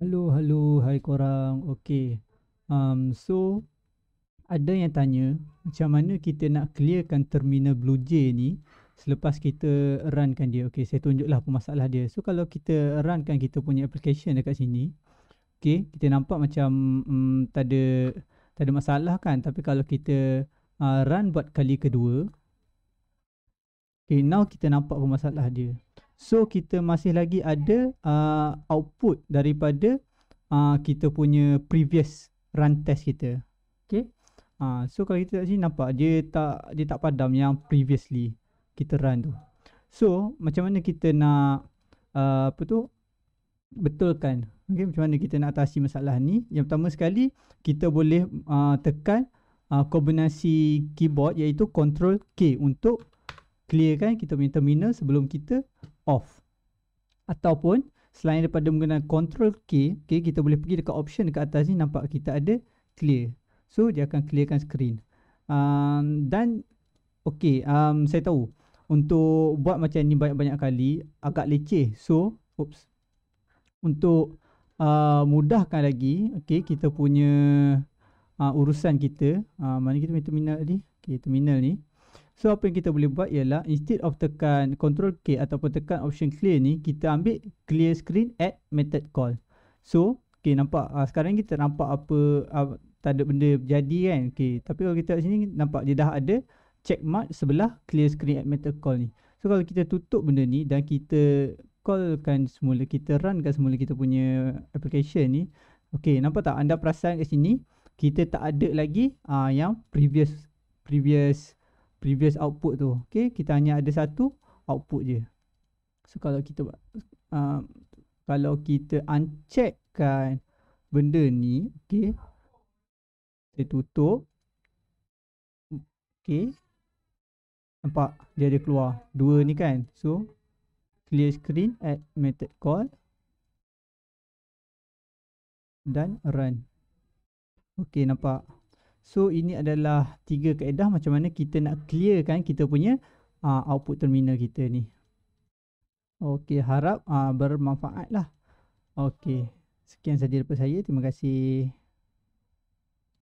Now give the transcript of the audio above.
Hello, hello, hai korang. Okay. Um, so, ada yang tanya macam mana kita nak clearkan terminal BlueJ Jay ni selepas kita runkan dia. Okay, saya tunjuklah apa masalah dia. So, kalau kita runkan kita punya application dekat sini. Okay, kita nampak macam um, tak, ada, tak ada masalah kan. Tapi kalau kita uh, run buat kali kedua. Okay, now kita nampak apa masalah dia. So kita masih lagi ada uh, output daripada uh, kita punya previous run test kita. Okay. Uh, so kalau kita tengok sini nampak dia tak dia tak padam yang previously kita run tu. So macam mana kita nak uh, apa tu betulkan. Okay, macam mana kita nak atasi masalah ni. Yang pertama sekali kita boleh uh, tekan uh, kombinasi keyboard iaitu control K untuk Clear kan kita punya terminal sebelum kita off ataupun selain daripada menggunakan control K okay, kita boleh pergi dekat option dekat atas ni nampak kita ada clear so dia akan clearkan screen um, dan ok um, saya tahu untuk buat macam ni banyak-banyak kali agak leceh so oops untuk uh, mudahkan lagi ok kita punya uh, urusan kita uh, mana kita punya terminal tadi ok terminal ni So apa yang kita boleh buat ialah instead of tekan control K ataupun tekan option clear ni kita ambil clear screen at method call. So okay nampak uh, sekarang kita nampak apa uh, ah, tak ada benda jadi kan. Okay tapi kalau kita kat sini nampak dia dah ada check mark sebelah clear screen at method call ni. So kalau kita tutup benda ni dan kita callkan semula kita runkan semula kita punya application ni. Okay nampak tak anda perasan kat sini kita tak ada lagi uh, yang previous previous previous output tu okey kita hanya ada satu output je so kalau kita uh, kalau kita uncheckkan benda ni okey kita tutup okey nampak dia ada keluar dua ni kan so clear screen at method call dan run okey nampak So ini adalah tiga kaedah macam mana kita nak clear kan kita punya uh, output terminal kita ni. Okey, harap uh, ah, bermanfaat lah. Okey, sekian saja daripada saya. Terima kasih.